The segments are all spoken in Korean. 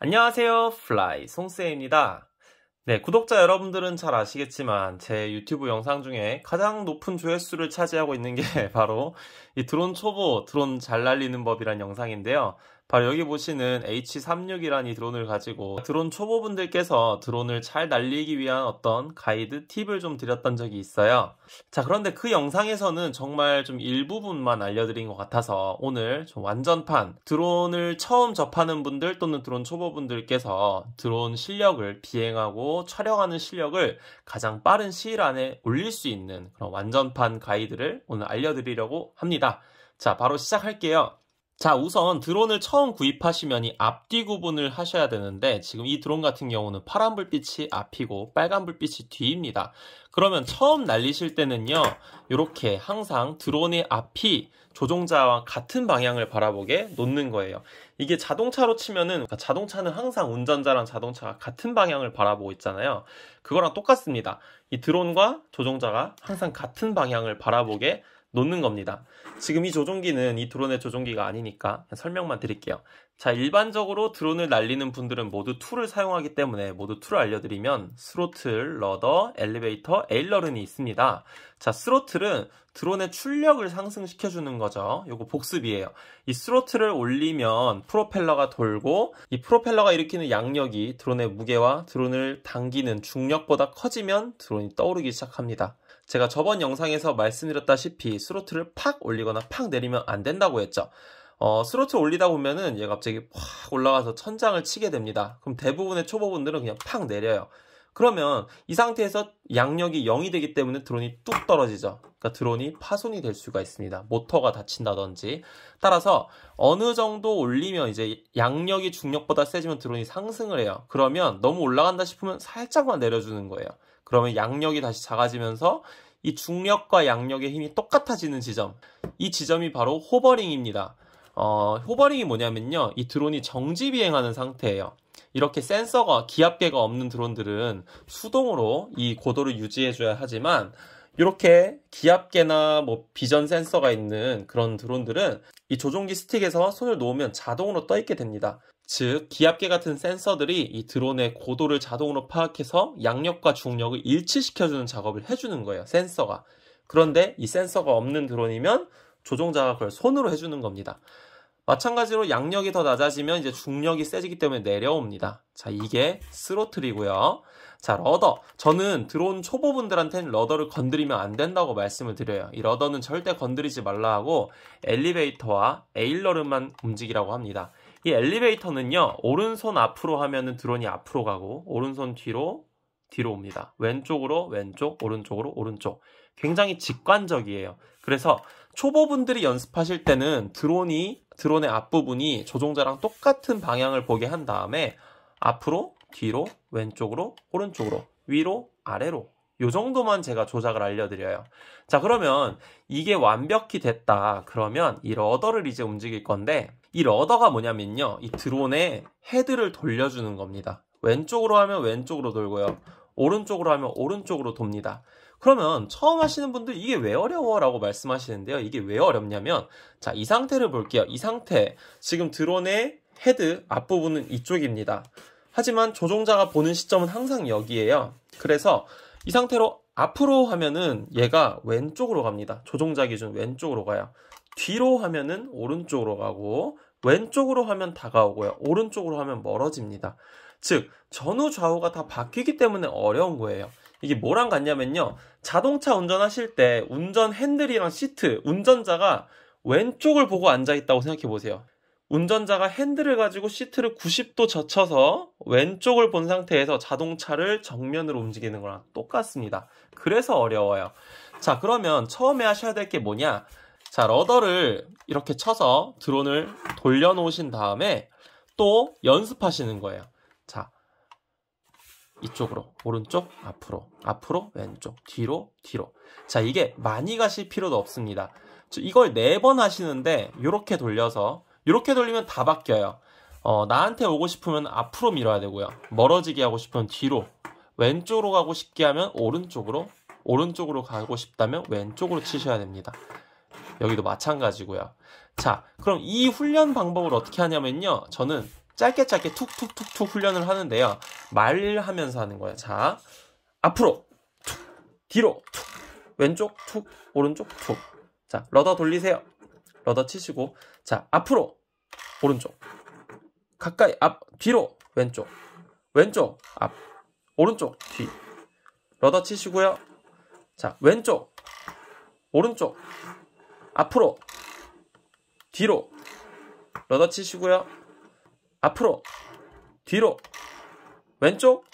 안녕하세요. 플라이 송쌤입니다. 네, 구독자 여러분들은 잘 아시겠지만 제 유튜브 영상 중에 가장 높은 조회수를 차지하고 있는 게 바로 이 드론 초보 드론 잘 날리는 법이란 영상인데요. 바로 여기 보시는 H36이란 이 드론을 가지고 드론 초보분들께서 드론을 잘 날리기 위한 어떤 가이드 팁을 좀 드렸던 적이 있어요. 자, 그런데 그 영상에서는 정말 좀 일부분만 알려드린 것 같아서 오늘 좀 완전판 드론을 처음 접하는 분들 또는 드론 초보분들께서 드론 실력을 비행하고 촬영하는 실력을 가장 빠른 시일 안에 올릴 수 있는 그런 완전판 가이드를 오늘 알려드리려고 합니다. 자, 바로 시작할게요. 자, 우선 드론을 처음 구입하시면 이 앞뒤 구분을 하셔야 되는데 지금 이 드론 같은 경우는 파란 불빛이 앞이고 빨간 불빛이 뒤입니다. 그러면 처음 날리실 때는요. 이렇게 항상 드론의 앞이 조종자와 같은 방향을 바라보게 놓는 거예요. 이게 자동차로 치면은 그러니까 자동차는 항상 운전자랑 자동차가 같은 방향을 바라보고 있잖아요. 그거랑 똑같습니다. 이 드론과 조종자가 항상 같은 방향을 바라보게 놓는 겁니다. 지금 이 조종기는 이 드론의 조종기가 아니니까 설명만 드릴게요. 자, 일반적으로 드론을 날리는 분들은 모두 툴을 사용하기 때문에 모두 툴을 알려드리면 스로틀, 러더, 엘리베이터, 에일러른이 있습니다. 자, 스로틀은 드론의 출력을 상승시켜주는 거죠. 요거 복습이에요. 이 스로틀을 올리면 프로펠러가 돌고 이 프로펠러가 일으키는 양력이 드론의 무게와 드론을 당기는 중력보다 커지면 드론이 떠오르기 시작합니다. 제가 저번 영상에서 말씀드렸다시피 스로틀을 팍 올리거나 팍 내리면 안 된다고 했죠. 어, 스로틀 올리다 보면은 얘가 갑자기 확 올라가서 천장을 치게 됩니다. 그럼 대부분의 초보분들은 그냥 팍 내려요. 그러면 이 상태에서 양력이 0이 되기 때문에 드론이 뚝 떨어지죠. 그러니까 드론이 파손이 될 수가 있습니다. 모터가 다친다든지. 따라서 어느 정도 올리면 이제 양력이 중력보다 세지면 드론이 상승을 해요. 그러면 너무 올라간다 싶으면 살짝만 내려주는 거예요. 그러면 양력이 다시 작아지면서 이 중력과 양력의 힘이 똑같아지는 지점. 이 지점이 바로 호버링입니다. 어, 호버링이 뭐냐면요. 이 드론이 정지 비행하는 상태예요. 이렇게 센서가 기압계가 없는 드론들은 수동으로 이 고도를 유지해줘야 하지만 이렇게 기압계나 뭐 비전 센서가 있는 그런 드론들은 이 조종기 스틱에서 손을 놓으면 자동으로 떠 있게 됩니다. 즉 기압계 같은 센서들이 이 드론의 고도를 자동으로 파악해서 양력과 중력을 일치시켜주는 작업을 해주는 거예요. 센서가. 그런데 이 센서가 없는 드론이면 조종자가 그걸 손으로 해주는 겁니다. 마찬가지로 양력이 더 낮아지면 이제 중력이 세지기 때문에 내려옵니다. 자, 이게 스로틀이고요. 자, 러더. 저는 드론 초보분들한테는 러더를 건드리면 안 된다고 말씀을 드려요. 이 러더는 절대 건드리지 말라 하고 엘리베이터와 에일러름만 움직이라고 합니다. 이 엘리베이터는요, 오른손 앞으로 하면은 드론이 앞으로 가고, 오른손 뒤로, 뒤로 옵니다. 왼쪽으로, 왼쪽, 오른쪽으로, 오른쪽. 굉장히 직관적이에요. 그래서 초보분들이 연습하실 때는 드론이, 드론의 앞부분이 조종자랑 똑같은 방향을 보게 한 다음에, 앞으로, 뒤로, 왼쪽으로, 오른쪽으로, 위로, 아래로 요 정도만 제가 조작을 알려드려요. 자, 그러면 이게 완벽히 됐다. 그러면 이 러더를 이제 움직일 건데, 이 러더가 뭐냐면요. 이 드론의 헤드를 돌려주는 겁니다. 왼쪽으로 하면 왼쪽으로 돌고요. 오른쪽으로 하면 오른쪽으로 돕니다. 그러면 처음 하시는 분들 이게 왜 어려워? 라고 말씀하시는데요. 이게 왜 어렵냐면, 자, 이 상태를 볼게요. 이 상태. 지금 드론의 헤드 앞부분은 이쪽입니다. 하지만 조종자가 보는 시점은 항상 여기에요. 그래서 이 상태로 앞으로 하면은 얘가 왼쪽으로 갑니다. 조종자 기준 왼쪽으로 가요. 뒤로 하면은 오른쪽으로 가고 왼쪽으로 하면 다가오고요. 오른쪽으로 하면 멀어집니다. 즉 전후 좌우가 다 바뀌기 때문에 어려운 거예요. 이게 뭐랑 같냐면요. 자동차 운전하실 때 운전 핸들이랑 시트, 운전자가 왼쪽을 보고 앉아 있다고 생각해 보세요. 운전자가 핸들을 가지고 시트를 90도 젖혀서 왼쪽을 본 상태에서 자동차를 정면으로 움직이는 거랑 똑같습니다. 그래서 어려워요. 자, 그러면 처음에 하셔야 될 게 뭐냐? 자, 러더를 이렇게 쳐서 드론을 돌려놓으신 다음에 또 연습하시는 거예요. 자, 이쪽으로, 오른쪽, 앞으로, 앞으로, 왼쪽, 뒤로, 뒤로. 자, 이게 많이 가실 필요도 없습니다. 이걸 네 번 하시는데, 이렇게 돌려서 이렇게 돌리면 다 바뀌어요. 어, 나한테 오고 싶으면 앞으로 밀어야 되고요. 멀어지게 하고 싶으면 뒤로. 왼쪽으로 가고 싶게 하면 오른쪽으로. 오른쪽으로 가고 싶다면 왼쪽으로 치셔야 됩니다. 여기도 마찬가지고요. 자, 그럼 이 훈련 방법을 어떻게 하냐면요. 저는 짧게 짧게 툭툭툭툭 훈련을 하는데요. 말하면서 하는 거예요. 자, 앞으로 툭, 뒤로 툭, 왼쪽 툭, 오른쪽 툭. 자, 러더 돌리세요. 러더 치시고, 자, 앞으로 오른쪽 가까이 앞 뒤로 왼쪽 왼쪽 앞 오른쪽 뒤 러더 치시고요 자 왼쪽 오른쪽 앞으로 뒤로 러더 치시고요 앞으로 뒤로 왼쪽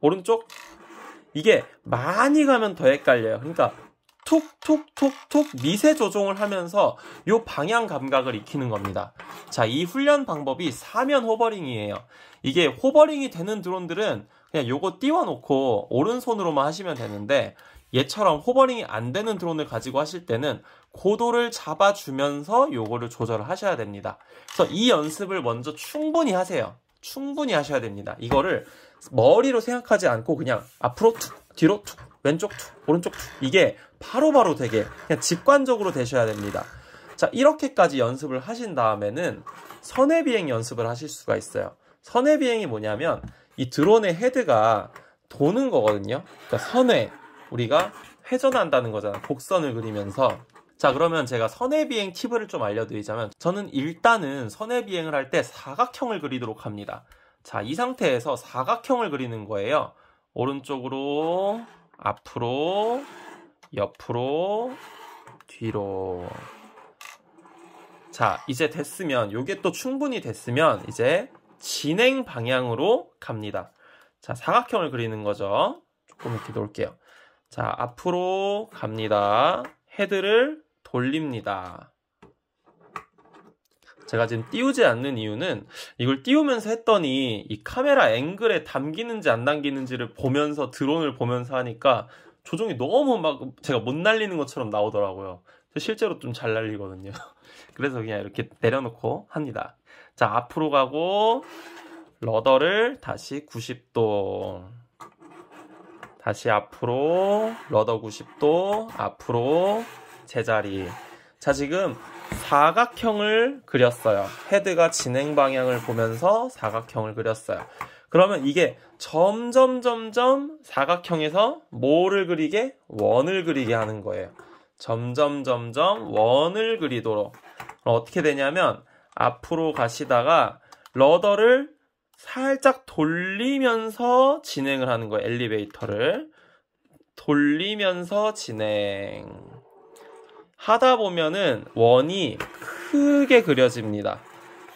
오른쪽 이게 많이 가면 더 헷갈려요 그러니까 톡톡톡톡 미세 조종을 하면서 요 방향 감각을 익히는 겁니다. 자, 이 훈련 방법이 사면 호버링이에요. 이게 호버링이 되는 드론들은 그냥 요거 띄워놓고 오른손으로만 하시면 되는데 얘처럼 호버링이 안 되는 드론을 가지고 하실 때는 고도를 잡아주면서 요거를 조절을 하셔야 됩니다. 그래서 이 연습을 먼저 충분히 하세요. 충분히 하셔야 됩니다. 이거를 머리로 생각하지 않고 그냥 앞으로 툭, 뒤로 툭, 왼쪽 툭, 오른쪽 툭. 이게 바로바로 바로 되게 그냥 직관적으로 되셔야 됩니다. 자, 이렇게까지 연습을 하신 다음에는 선해비행 연습을 하실 수가 있어요. 선해비행이 뭐냐면 이 드론의 헤드가 도는 거거든요. 그러니까 선회, 우리가 회전한다는 거잖아. 요 곡선을 그리면서. 자, 그러면 제가 선해비행 팁을 좀 알려드리자면 저는 일단은 선해비행을 할 때 사각형을 그리도록 합니다. 자, 이 상태에서 사각형을 그리는 거예요. 오른쪽으로, 앞으로, 옆으로 뒤로 자 이제 됐으면 요게 또 충분히 됐으면 이제 진행 방향으로 갑니다 자 사각형을 그리는 거죠 조금 이렇게 놓을게요 자 앞으로 갑니다 헤드를 돌립니다 제가 지금 띄우지 않는 이유는 이걸 띄우면서 했더니 이 카메라 앵글에 담기는지 안 담기는지를 보면서 드론을 보면서 하니까 조종이 너무 막 제가 못 날리는 것처럼 나오더라고요. 실제로 좀 잘 날리거든요. 그래서 그냥 이렇게 내려놓고 합니다. 자, 앞으로 가고 러더를 다시 90도 다시 앞으로 러더 90도 앞으로 제자리 자 지금 사각형을 그렸어요 헤드가 진행 방향을 보면서 사각형을 그렸어요 그러면 이게 점점 점점 사각형에서 뭐를 그리게 원을 그리게 하는 거예요. 점점 점점 원을 그리도록 어떻게 되냐면 앞으로 가시다가 러더를 살짝 돌리면서 진행을 하는 거예요. 엘리베이터를 돌리면서 진행. 하다 보면은 원이 크게 그려집니다.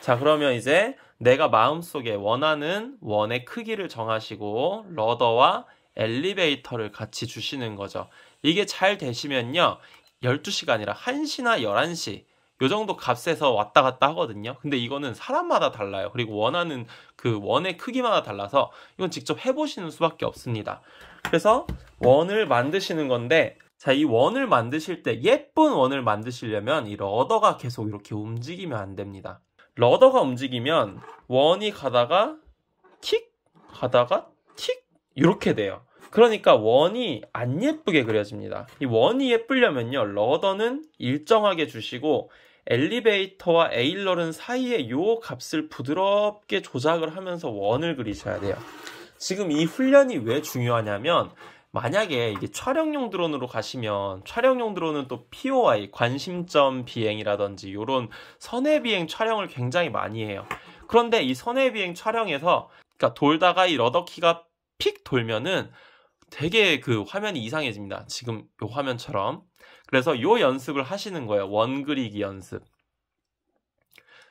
자, 그러면 이제 내가 마음속에 원하는 원의 크기를 정하시고 러더와 엘리베이터를 같이 주시는 거죠. 이게 잘 되시면요. 1 2시간이라 1시나 11시 요 정도 값에서 왔다 갔다 하거든요. 근데 이거는 사람마다 달라요. 그리고 원하는 그 원의 크기마다 달라서 이건 직접 해보시는 수밖에 없습니다. 그래서 원을 만드시는 건데 자, 이 원을 만드실 때 예쁜 원을 만드시려면 이 러더가 계속 이렇게 움직이면 안 됩니다. 러더가 움직이면 원이 가다가 킥 가다가 킥 이렇게 돼요. 그러니까 원이 안 예쁘게 그려집니다. 이 원이 예쁘려면요. 러더는 일정하게 주시고 엘리베이터와 에일러는 사이에 요 값을 부드럽게 조작을 하면서 원을 그리셔야 돼요. 지금 이 훈련이 왜 중요하냐면 만약에 이게 촬영용 드론으로 가시면 촬영용 드론은 또 POI 관심점 비행이라든지 이런 선해 비행 촬영을 굉장히 많이 해요. 그런데 이 선해 비행 촬영에서 그러니까 돌다가 이 러더 키가 픽 돌면은 되게 그 화면이 이상해집니다. 지금 이 화면처럼. 그래서 요 연습을 하시는 거예요. 원 그리기 연습.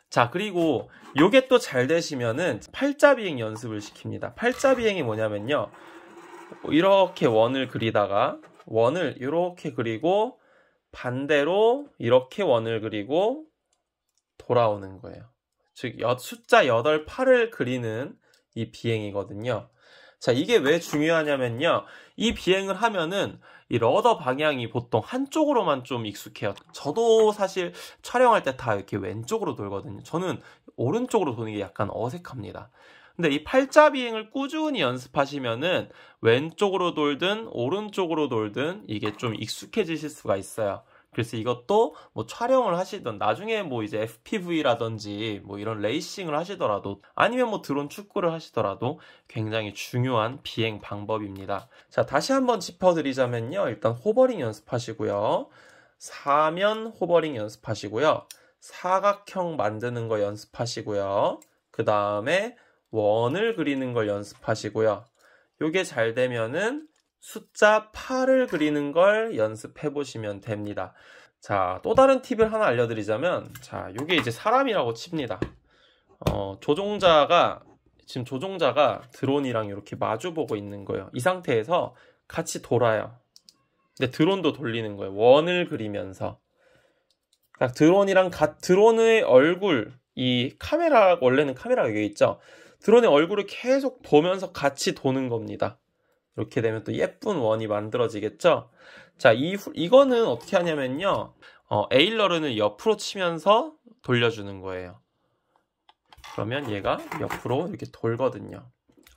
자, 그리고 요게 또 잘 되시면은 팔자 비행 연습을 시킵니다. 팔자 비행이 뭐냐면요. 이렇게 원을 그리다가 원을 이렇게 그리고 반대로 이렇게 원을 그리고 돌아오는 거예요. 즉 숫자 8, 8을 그리는 이 비행이거든요. 자, 이게 왜 중요하냐면요. 이 비행을 하면은 이 러더 방향이 보통 한쪽으로만 좀 익숙해요. 저도 사실 촬영할 때 다 이렇게 왼쪽으로 돌거든요. 저는 오른쪽으로 도는 게 약간 어색합니다. 근데 이 팔자 비행을 꾸준히 연습하시면은 왼쪽으로 돌든 오른쪽으로 돌든 이게 좀 익숙해지실 수가 있어요. 그래서 이것도 뭐 촬영을 하시던 나중에 뭐 이제 FPV라든지 뭐 이런 레이싱을 하시더라도 아니면 뭐 드론 축구를 하시더라도 굉장히 중요한 비행 방법입니다. 자, 다시 한번 짚어드리자면요. 일단 호버링 연습하시고요. 사면 호버링 연습하시고요. 사각형 만드는 거 연습하시고요. 그 다음에 원을 그리는 걸 연습하시고요. 요게 잘 되면은 숫자 8을 그리는 걸 연습해 보시면 됩니다. 자, 또 다른 팁을 하나 알려드리자면, 자, 요게 이제 사람이라고 칩니다. 어, 조종자가, 지금 조종자가 드론이랑 이렇게 마주보고 있는 거예요. 이 상태에서 같이 돌아요. 근데 드론도 돌리는 거예요. 원을 그리면서. 그러니까 드론이랑 가, 드론의 얼굴, 이 카메라, 원래는 카메라가 여기 있죠? 드론의 얼굴을 계속 보면서 같이 도는 겁니다. 이렇게 되면 또 예쁜 원이 만들어지겠죠? 자, 이, 이거는 어떻게 하냐면요. 어, 에일러르는 옆으로 치면서 돌려주는 거예요. 그러면 얘가 옆으로 이렇게 돌거든요.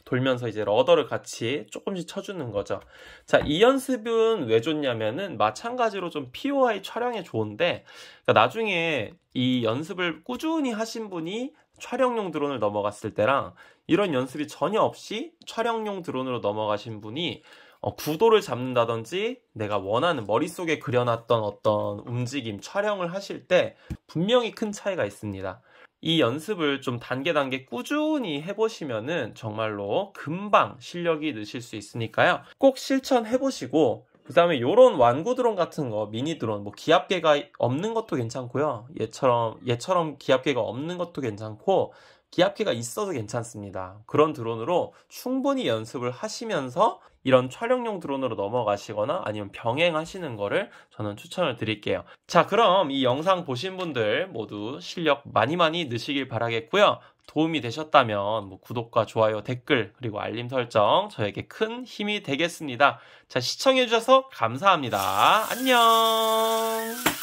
돌면서 이제 러더를 같이 조금씩 쳐주는 거죠. 자, 이 연습은 왜 좋냐면은 마찬가지로 좀 POI 촬영에 좋은데 그러니까 나중에 이 연습을 꾸준히 하신 분이 촬영용 드론을 넘어갔을 때랑 이런 연습이 전혀 없이 촬영용 드론으로 넘어가신 분이 어, 구도를 잡는다든지 내가 원하는 머릿속에 그려놨던 어떤 움직임, 촬영을 하실 때 분명히 큰 차이가 있습니다. 이 연습을 좀 단계 단계 꾸준히 해보시면은 정말로 금방 실력이 느실 수 있으니까요. 꼭 실천해보시고 그 다음에 요런 완구 드론 같은 거, 미니 드론, 뭐 기압계가 없는 것도 괜찮고요. 얘처럼, 얘처럼 기압계가 없는 것도 괜찮고, 기압계가 있어도 괜찮습니다. 그런 드론으로 충분히 연습을 하시면서 이런 촬영용 드론으로 넘어가시거나 아니면 병행하시는 거를 저는 추천을 드릴게요. 자, 그럼 이 영상 보신 분들 모두 실력 많이 많이 느시길 바라겠고요. 도움이 되셨다면 뭐 구독과 좋아요, 댓글 그리고 알림 설정 저에게 큰 힘이 되겠습니다. 자 시청해 주셔서 감사합니다. 안녕.